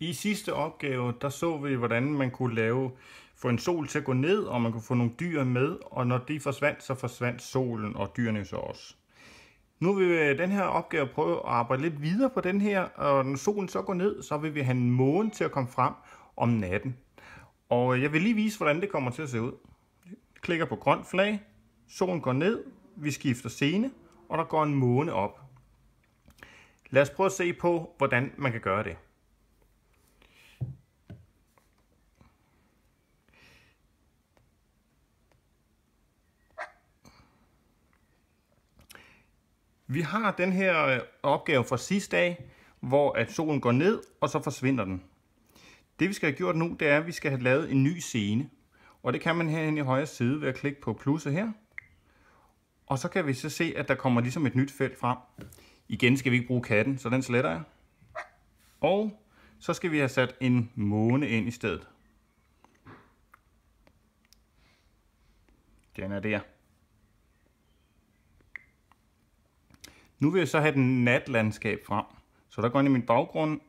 I sidste opgave, der så vi, hvordan man kunne lave, få en sol til at gå ned, og man kunne få nogle dyr med, og når de forsvandt, så forsvandt solen og dyrene så også. Nu vil vi øh, den her opgave prøve at arbejde lidt videre på den her, og når solen så går ned, så vil vi have en måne til at komme frem om natten. Og øh, jeg vil lige vise, hvordan det kommer til at se ud. Jeg klikker på grønt flag, solen går ned, vi skifter scene, og der går en måne op. Lad os prøve at se på, hvordan man kan gøre det. Vi har den her øh, opgave fra sidste dag, hvor at solen går ned, og så forsvinder den. Det vi skal have gjort nu, det er, at vi skal have lavet en ny scene. Og det kan man herhen i højre side ved at klikke på plusset her. Og så kan vi så se, at der kommer ligesom et nyt felt frem. Igen skal vi ikke bruge katten, så den sletter jeg. Og så skal vi have sat en måne ind i stedet. Den er der. Nu vil jeg så have den natlandskab frem. Så der går ind i min baggrund,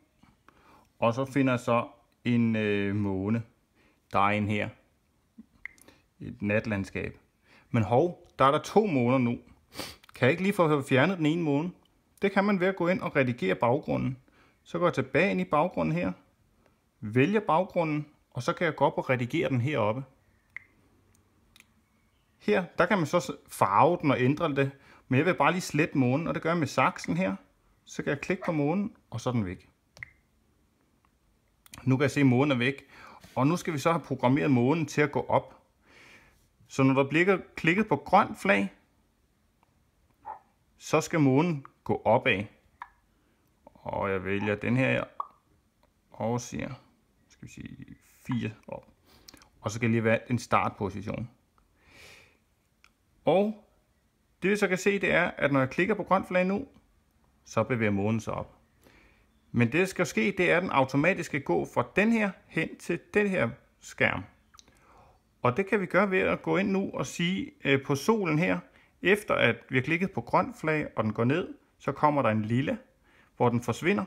og så finder jeg så en øh, måne. Der er en her. Et natlandskab. Men hov, der er der to måner nu. Kan jeg ikke lige få fjernet den ene måne? Det kan man ved at gå ind og redigere baggrunden. Så går jeg tilbage ind i baggrunden her, vælger baggrunden, og så kan jeg gå op og redigere den heroppe. Her, der kan man så farve den og ændre det, men jeg vil bare lige slette månen, og det gør jeg med saksen her. Så kan jeg klikke på månen, og så er den væk. Nu kan jeg se, at månen er væk. Og nu skal vi så have programmeret månen til at gå op. Så når der bliver klikket på grønt flag, så skal månen gå opad. Og jeg vælger den her og siger, skal vi sige 4 op. Og så kan jeg lige være en startposition. Og det vi så kan se, det er, at når jeg klikker på grønt flag nu, så bevæger månen sig op. Men det, der skal ske, det er, at den automatisk skal gå fra den her hen til den her skærm. Og det kan vi gøre ved at gå ind nu og sige øh, på solen her, efter at vi har klikket på grøn flag, og den går ned, så kommer der en lille, hvor den forsvinder.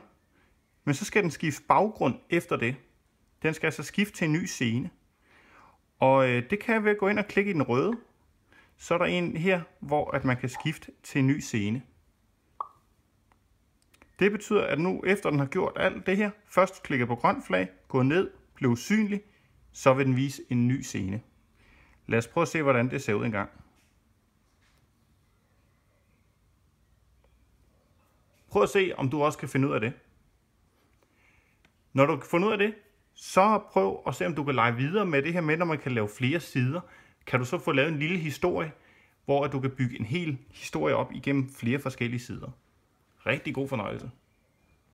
Men så skal den skifte baggrund efter det. Den skal altså skifte til en ny scene. Og øh, det kan jeg ved at gå ind og klikke i den røde, så er der en her, hvor at man kan skifte til en ny scene. Det betyder, at nu efter den har gjort alt det her, først klikker på grøn flag, gå ned, bliver usynlig, så vil den vise en ny scene. Lad os prøve at se, hvordan det ser ud en gang. Prøv at se, om du også kan finde ud af det. Når du kan finde ud af det, så prøv at se, om du kan lege videre med det her med, når man kan lave flere sider kan du så få lavet en lille historie, hvor du kan bygge en hel historie op igennem flere forskellige sider. Rigtig god fornøjelse.